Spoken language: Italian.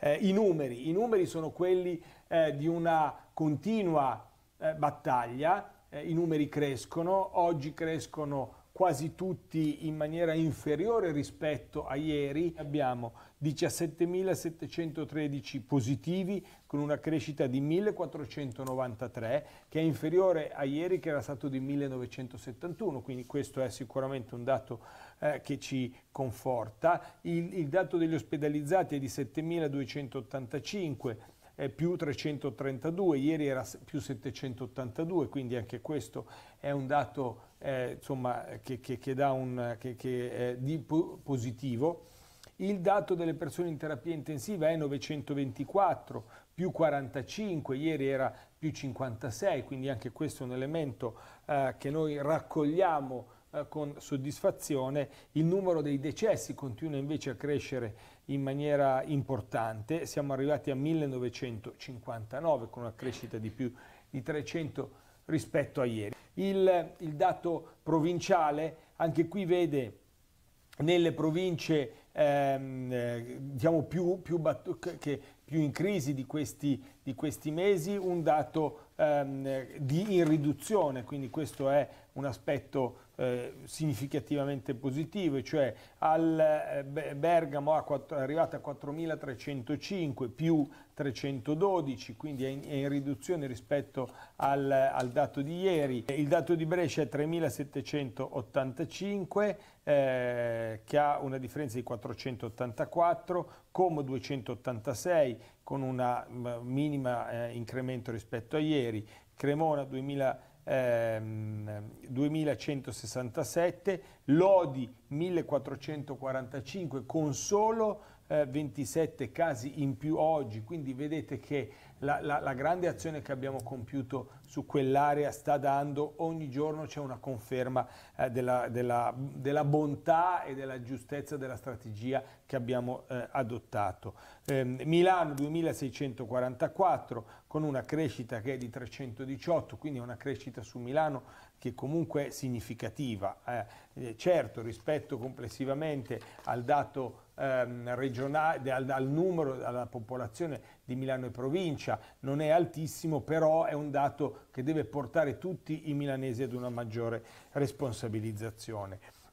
Eh, i, numeri, I numeri sono quelli eh, di una continua eh, battaglia, eh, i numeri crescono, oggi crescono quasi tutti in maniera inferiore rispetto a ieri. Abbiamo 17.713 positivi con una crescita di 1.493 che è inferiore a ieri che era stato di 1.971, quindi questo è sicuramente un dato eh, che ci conforta. Il, il dato degli ospedalizzati è di 7.285 eh, più 332, ieri era più 782, quindi anche questo è un dato eh, insomma, che, che, che, dà un che, che, eh, di positivo. Il dato delle persone in terapia intensiva è 924, più 45, ieri era più 56, quindi anche questo è un elemento eh, che noi raccogliamo eh, con soddisfazione. Il numero dei decessi continua invece a crescere in maniera importante, siamo arrivati a 1959 con una crescita di più di 300 rispetto a ieri. Il, il dato provinciale anche qui vede nelle province ehm, eh, diciamo più, più, che, più, in crisi di questi, di questi mesi un dato ehm, di, in riduzione, quindi questo è un aspetto importante. Eh, significativamente positive, cioè al eh, Bergamo è arrivato a 4.305 più 312, quindi è in, riduzione rispetto al, al, dato di ieri. Il dato di Brescia è 3.785, eh, che ha una differenza di 484, Como 286 con un mm, minimo eh, incremento rispetto a ieri, Cremona 2000 ehm, 2167, Lodi 1445 con solo eh, 27 casi in più oggi, quindi vedete che la, la, la grande azione che abbiamo compiuto su quell'area sta dando, ogni giorno c'è una conferma eh, della, della, della, bontà e della giustezza della strategia che abbiamo eh, adottato. Ehm, Milano 2644 con una crescita che è di 318, quindi una crescita su Milano che comunque è significativa. Eh, eh certo, rispetto complessivamente al dato Ehm, regionale, al, al numero, alla popolazione di Milano e provincia, non è altissimo, però è un dato che deve portare tutti i milanesi ad una maggiore responsabilizzazione.